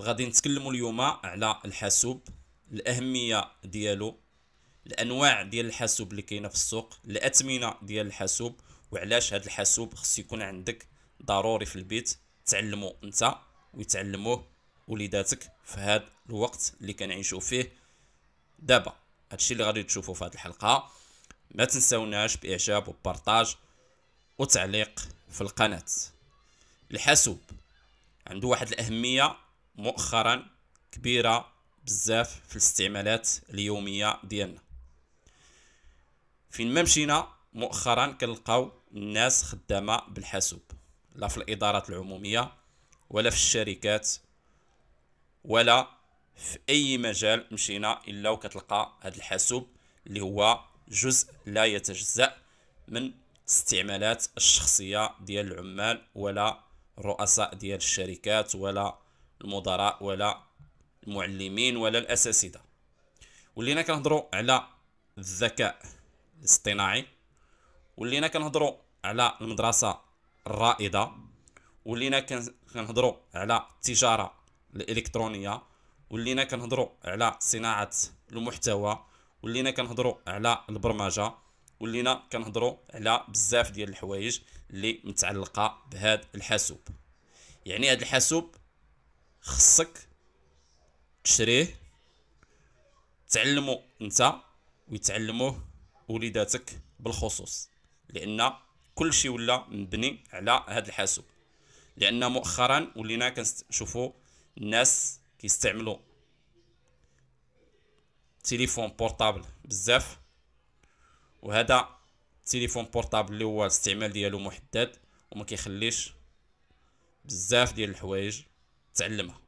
غادي نتكلموا اليوم على الحاسوب الاهميه ديالو الانواع ديال الحاسوب اللي كاينه في السوق الاثمنه ديال الحاسوب وعلاش هذا الحاسوب خص يكون عندك ضروري في البيت تعلمو انت ويتعلموه وليداتك في هذا الوقت اللي كنعيشو فيه دابا هادشي اللي غادي تشوفوا في هذه الحلقه ما تنساوناش باعجاب وبارطاج وتعليق في القناه الحاسوب عنده واحد الاهميه مؤخرا كبيرة بزاف في الاستعمالات اليومية ديالنا فين ما مشينا مؤخرا كنلقاو الناس خدامة بالحاسوب لا في الإدارات العمومية ولا في الشركات ولا في أي مجال مشينا إلا وكتلقى هذا الحاسوب اللي هو جزء لا يتجزأ من استعمالات الشخصية ديال العمال ولا رؤساء ديال الشركات ولا المدراء ولا المعلمين ولا الاساتذه ولينا كنهضروا على الذكاء الاصطناعي ولينا كنهضروا على المدرسه الرائده ولينا كنهضروا على التجاره الالكترونيه ولينا كنهضروا على صناعه المحتوى ولينا كنهضروا على البرمجه ولينا كنهضروا على بزاف ديال الحوايج اللي متعلقه بهذا الحاسوب يعني هذا الحاسوب خصك تشريه تعلمو انت ويتعلموه وليداتك بالخصوص لان كل شيء ولا مبني على هذا الحاسوب لان مؤخرا ولينا كنشوفوا الناس كيستعملوا تليفون بورتابل بزاف وهذا تليفون بورتابل اللي هو الاستعمال ديالو محدد وما كيخليش بزاف ديال الحوايج تعلمها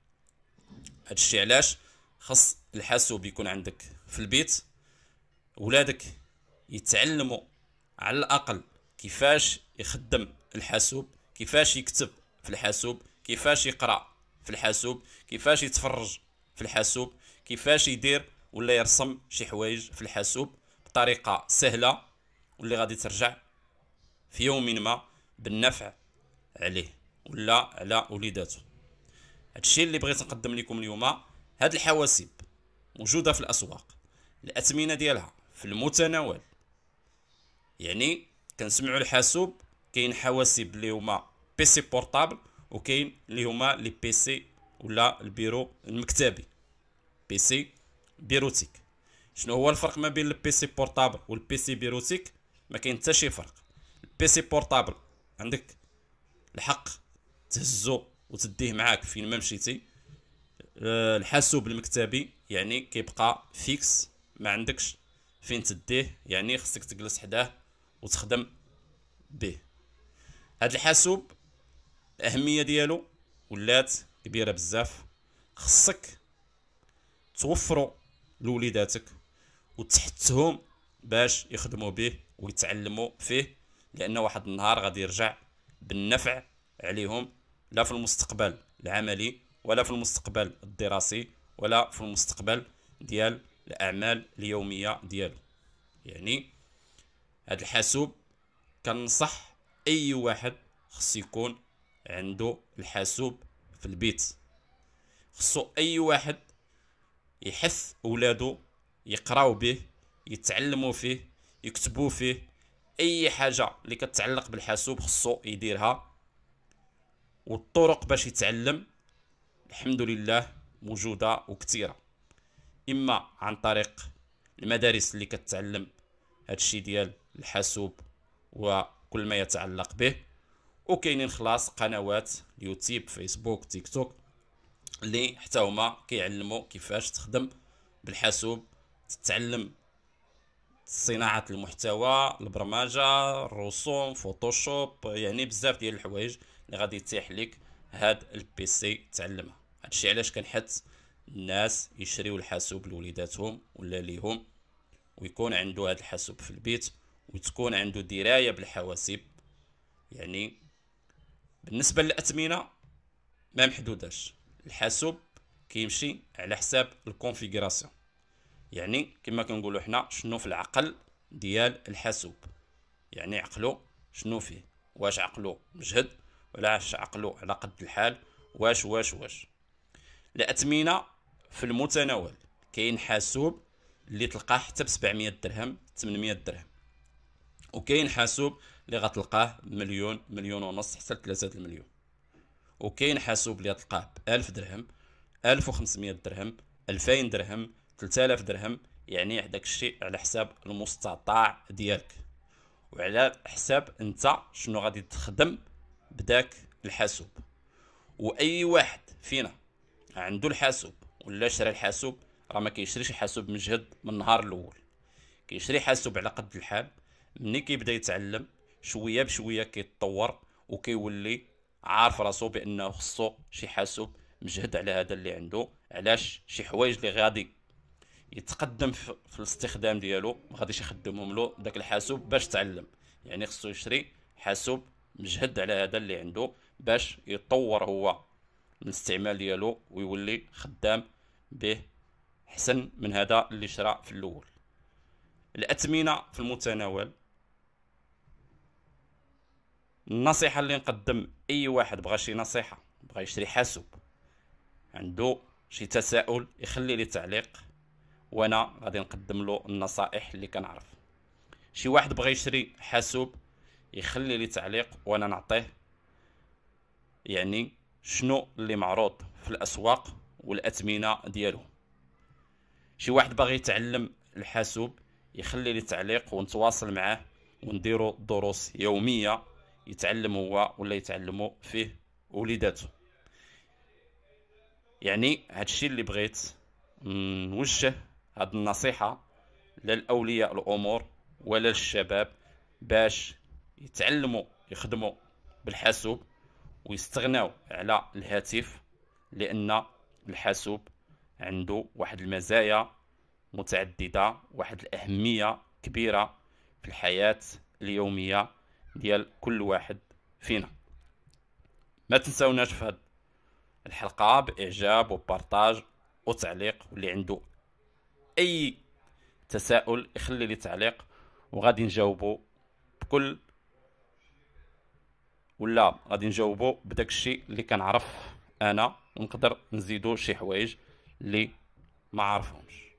هادشي علاش خاص الحاسوب يكون عندك في البيت ولادك يتعلموا على الاقل كيفاش يخدم الحاسوب كيفاش يكتب في الحاسوب كيفاش يقرا في الحاسوب كيفاش يتفرج في الحاسوب كيفاش يدير ولا يرسم شي حوايج في الحاسوب بطريقه سهله واللي غادي ترجع في يوم ما بالنفع عليه ولا على وليداته هادشي اللي بغيت نقدم لكم اليوم هاد الحواسيب موجوده في الاسواق الاثمنه ديالها في المتناول يعني كنسمعوا الحاسوب كاين حواسيب اللي هما بيسي بورتابل وكاين اللي هما لي بيسي ولا البيرو المكتبي بيسي بيروتيك شنو هو الفرق ما بين بورطابل بورتابل سي بيروتيك ما كاين حتى شي فرق سي بورتابل عندك الحق تهزو وتديه معاك فين ما مشيتي آه، الحاسوب المكتبي يعني كيبقى فيكس ما عندكش فين تديه يعني خصك تجلس حداه وتخدم به هاد الحاسوب الاهميه ديالو ولات كبيره بزاف خصك توفرو لوليداتك وتحتهم باش يخدموا به ويتعلموا فيه لان واحد النهار غادي يرجع بالنفع عليهم لا في المستقبل العملي ولا في المستقبل الدراسي ولا في المستقبل ديال الاعمال اليوميه ديالو يعني هذا الحاسوب كنصح اي واحد خص يكون عنده الحاسوب في البيت خصو اي واحد يحث اولاده يقراو به يتعلموا فيه يكتبوا فيه اي حاجه اللي كتعلق بالحاسوب خصو يديرها والطرق باش يتعلم الحمد لله موجوده وكثيره اما عن طريق المدارس اللي كتعلم هادشي ديال الحاسوب وكل ما يتعلق به وكاينين خلاص قنوات يوتيوب فيسبوك تيك توك اللي حتى هما كيعلموا كيفاش تخدم بالحاسوب تتعلم صناعه المحتوى البرمجه الرسوم فوتوشوب يعني بزاف ديال الحوايج اللي غادي يتيح لك هاد البيسي تعلمها هادشي علاش كنحث الناس يشريو الحاسوب لوليداتهم ولا ليهم ويكون عنده هاد الحاسوب في البيت وتكون عنده درايه بالحواسيب يعني بالنسبه للاثمنه ما محدوداش الحاسوب كيمشي على حساب الكونفيغوراسيون يعني كما كنقولوا حنا شنو في العقل ديال الحاسوب يعني عقلو شنو فيه واش عقلو مجهد علاش عقلو على قد الحال واش واش واش الاثمنه في المتناول كاين حاسوب اللي تلقاه حتى ب 700 درهم 800 درهم وكاين حاسوب اللي غتلقاه مليون مليون ونص حتى 3 المليون وكاين حاسوب اللي غتلقاه ب 1000 درهم 1500 درهم 2000 درهم 3000 درهم يعني هذاك الشيء على حساب المستطاع ديالك وعلى حساب انت شنو غادي تخدم بداك الحاسوب واي واحد فينا عنده الحاسوب ولا شرى الحاسوب راه ما كيشريش الحاسوب مجهد من النهار الاول كيشري حاسوب على قد الحال ملي كيبدا يتعلم شويه بشويه كيتطور وكيولي عارف راسو بانه خصو شي حاسوب مجهد على هذا اللي عنده علاش شي حوايج اللي غادي يتقدم في الاستخدام ديالو ما غاديش يخدمهم له داك الحاسوب باش تعلم يعني خصو يشري حاسوب مجهد على هذا اللي عنده باش يطور هو من الاستعمال ديالو ويولي خدام به حسن من هذا اللي شرا في الاول الاثمنه في المتناول النصيحه اللي نقدم اي واحد بغى شي نصيحه بغى يشري حاسوب عنده شي تساؤل يخلي لي تعليق وانا غادي نقدم له النصائح اللي كنعرف شي واحد بغى يشري حاسوب يخلي لي تعليق وانا نعطيه يعني شنو اللي معروض في الاسواق والاثمنه ديالو شي واحد باغي يتعلم الحاسوب يخلي لي تعليق ونتواصل معاه ونديرو دروس يوميه يتعلم هو ولا يتعلموا فيه وليداتو يعني هادشي اللي بغيت نوجه هاد النصيحه للاولياء الامور ولا للشباب باش يتعلموا يخدموا بالحاسوب ويستغناو على الهاتف لان الحاسوب عنده واحد المزايا متعدده واحد الاهميه كبيره في الحياه اليوميه ديال كل واحد فينا ما تنساوناش في هاد الحلقه باعجاب وبارطاج وتعليق واللي عنده اي تساؤل يخلي لي تعليق وغادي نجاوبه بكل ولا غادي نجاوبو بداك الشيء اللي كنعرف انا ونقدر نزيدو شي حوايج اللي ما عارفهمش